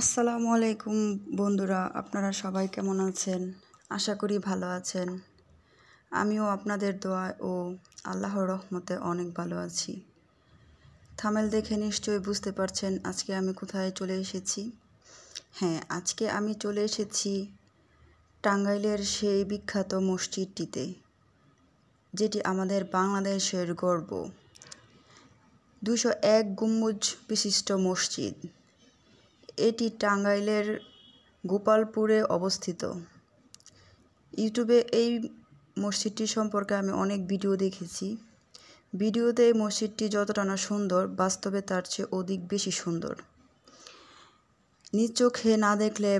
আসসালামু আলাইকুম বন্ধুরা আপনারা সবাই কেমন আছেন আশা করি ভালো আছেন আমিও আপনাদের দোয়া ও আল্লাহর রহমতে অনেক ভালো আছি থামেল দেখে নিশ্চয়ই বুঝতে পারছেন আজকে আমি কোথায় চলে এসেছি হ্যাঁ আজকে আমি চলে এসেছি টাঙ্গাইলের সেই বিখ্যাত মসজিদটিতে যেটি আমাদের বাংলাদেশের গর্ব দুশো এক গম্বুজ বিশিষ্ট মসজিদ এটি টাঙ্গাইলের গোপালপুরে অবস্থিত ইউটিউবে এই মসজিদটি সম্পর্কে আমি অনেক ভিডিও দেখেছি ভিডিওতে এই মসজিদটি যতটা না সুন্দর বাস্তবে তার চেয়ে অধিক বেশি সুন্দর নিজ চোখে না দেখলে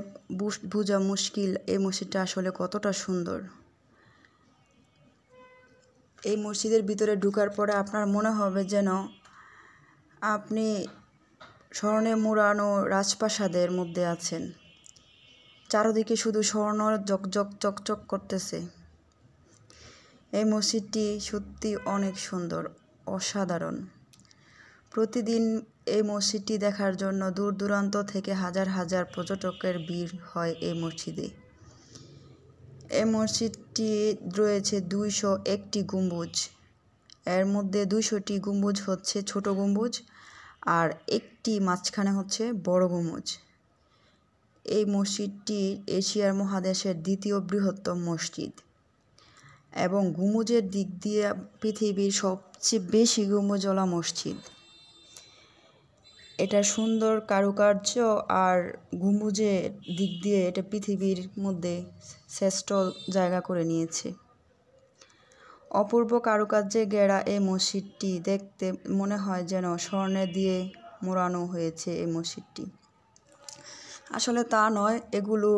বোঝা মুশকিল এই মসজিদটা আসলে কতটা সুন্দর এই মসজিদের ভিতরে ঢুকার পরে আপনার মনে হবে যেন আপনি স্বর্ণে মুড়ানো রাজপ্রাসাদের মধ্যে আছেন চারদিকে শুধু স্বর্ণ জকজক চকচক করতেছে এই মসজিদটি সত্যি অনেক সুন্দর অসাধারণ প্রতিদিন এই মসজিদটি দেখার জন্য দূর দূরান্ত থেকে হাজার হাজার পর্যটকের ভিড় হয় এই মসজিদে এই মসজিদটি রয়েছে দুইশো একটি গম্বুজ এর মধ্যে দুইশোটি গম্বুজ হচ্ছে ছোট গম্বুজ আর একটি মাঝখানে হচ্ছে বড় গুমুজ এই মসজিদটি এশিয়ার মহাদেশের দ্বিতীয় বৃহত্তম মসজিদ এবং গুমুজের দিক দিয়ে পৃথিবীর সবচেয়ে বেশি গুমুজলা মসজিদ এটা সুন্দর কারুকার্য আর গুমুজের দিক দিয়ে এটা পৃথিবীর মধ্যে শ্রেষ্ঠ জায়গা করে নিয়েছে অপূর্ব কারুকার্যে গেড়া এই মসজিদটি দেখতে মনে হয় যেন স্বর্ণে দিয়ে মোড়ানো হয়েছে এই মসজিদটি আসলে তা নয় এগুলো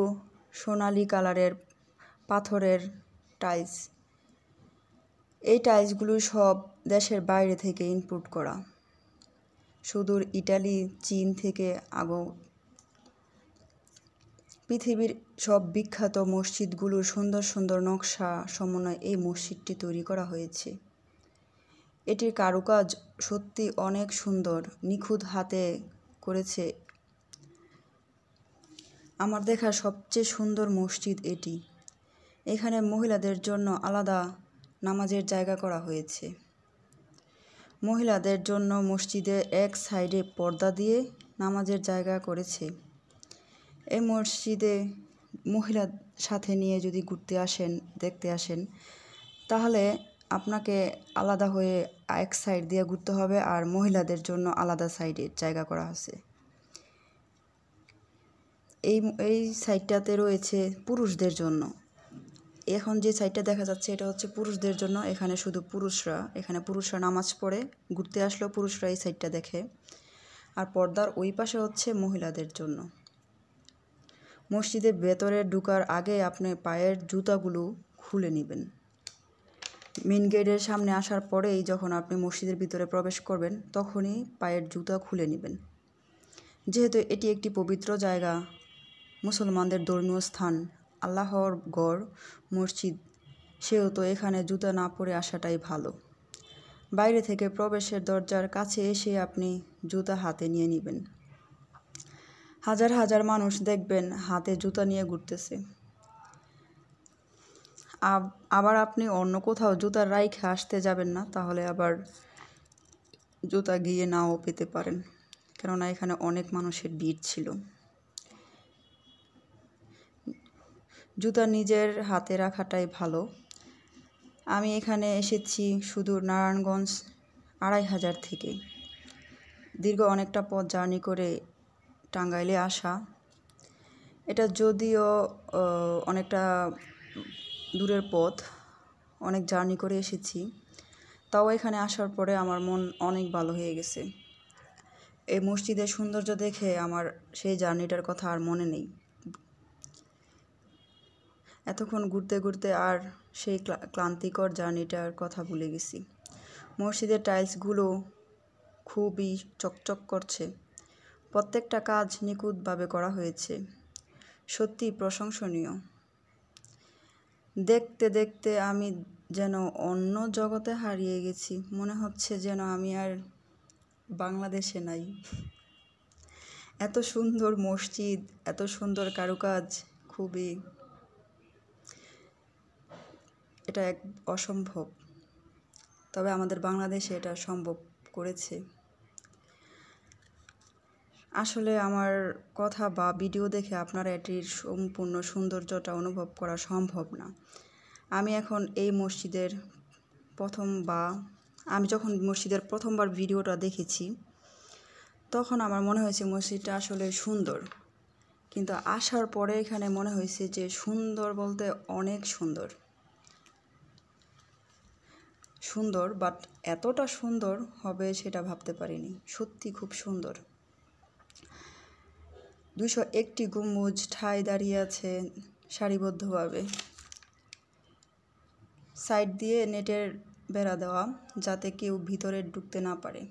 সোনালি কালারের পাথরের টাইলস এই টাইলসগুলো সব দেশের বাইরে থেকে ইনপুট করা সুদূর ইটালি চীন থেকে আগত পৃথিবীর সব বিখ্যাত মসজিদগুলোর সুন্দর সুন্দর নকশা সমন্বয় এই মসজিদটি তৈরি করা হয়েছে এটির কারুকাজ সত্যি অনেক সুন্দর নিখুঁত হাতে করেছে আমার দেখা সবচেয়ে সুন্দর মসজিদ এটি এখানে মহিলাদের জন্য আলাদা নামাজের জায়গা করা হয়েছে মহিলাদের জন্য মসজিদে এক সাইডে পর্দা দিয়ে নামাজের জায়গা করেছে এই মসজিদে মহিলা সাথে নিয়ে যদি ঘুরতে আসেন দেখতে আসেন তাহলে আপনাকে আলাদা হয়ে এক সাইড দিয়ে ঘুরতে হবে আর মহিলাদের জন্য আলাদা সাইডে জায়গা করা আছে এই এই সাইডটাতে রয়েছে পুরুষদের জন্য এখন যে সাইডটা দেখা যাচ্ছে এটা হচ্ছে পুরুষদের জন্য এখানে শুধু পুরুষরা এখানে পুরুষরা নামাজ পড়ে ঘুরতে আসলেও পুরুষরা এই সাইডটা দেখে আর পর্দার ওই পাশে হচ্ছে মহিলাদের জন্য মসজিদের ভেতরে ঢুকার আগে আপনি পায়ের জুতাগুলো খুলে নেবেন মেন গেটের সামনে আসার পরেই যখন আপনি মসজিদের ভিতরে প্রবেশ করবেন তখনই পায়ের জুতা খুলে নেবেন যেহেতু এটি একটি পবিত্র জায়গা মুসলমানদের ধর্মীয় স্থান আল্লাহর গড় মসজিদ সেহেতু এখানে জুতা না পরে আসাটাই ভালো বাইরে থেকে প্রবেশের দরজার কাছে এসে আপনি জুতা হাতে নিয়ে নেবেন হাজার হাজার মানুষ দেখবেন হাতে জুতা নিয়ে ঘুরতেছে আবার আপনি অন্য কোথাও জুতা রাইখে আসতে যাবেন না তাহলে আবার জুতা গিয়ে নাও পেতে পারেন কেননা এখানে অনেক মানুষের ভিড় ছিল জুতা নিজের হাতে রাখাটাই ভালো আমি এখানে এসেছি সুদূর নারায়ণগঞ্জ আড়াই হাজার থেকে দীর্ঘ অনেকটা পথ জার্নি করে টাঙ্গাইলে আসা এটা যদিও অনেকটা দূরের পথ অনেক জার্নি করে এসেছি তাও এখানে আসার পরে আমার মন অনেক ভালো হয়ে গেছে এই মসজিদের সৌন্দর্য দেখে আমার সেই জার্নিটার কথা আর মনে নেই এতক্ষণ ঘুরতে ঘুরতে আর সেই ক্লান্তিকর জার্নিটার কথা ভুলে গেছি মসজিদের টাইলসগুলো খুবই চকচক করছে প্রত্যেকটা কাজ নিখুঁতভাবে করা হয়েছে সত্যি প্রশংসনীয় দেখতে দেখতে আমি যেন অন্য জগতে হারিয়ে গেছি মনে হচ্ছে যেন আমি আর বাংলাদেশে নাই এত সুন্দর মসজিদ এত সুন্দর কারুকাজ খুবই এটা এক অসম্ভব তবে আমাদের বাংলাদেশে এটা সম্ভব করেছে আসলে আমার কথা বা ভিডিও দেখে আপনারা এটির সম্পূর্ণ সৌন্দর্যটা অনুভব করা সম্ভব না আমি এখন এই মসজিদের প্রথম বা আমি যখন মসজিদের প্রথমবার ভিডিওটা দেখেছি তখন আমার মনে হয়েছে মসজিদটা আসলে সুন্দর কিন্তু আসার পরে এখানে মনে হয়েছে যে সুন্দর বলতে অনেক সুন্দর সুন্দর বাট এতটা সুন্দর হবে সেটা ভাবতে পারিনি সত্যি খুব সুন্দর দুশো একটি গম্বুজ ঠাই দাঁড়িয়ে আছে সারিবদ্ধভাবে সাইড দিয়ে নেটের বেড়া দেওয়া যাতে কেউ ভিতরে ঢুকতে না পারে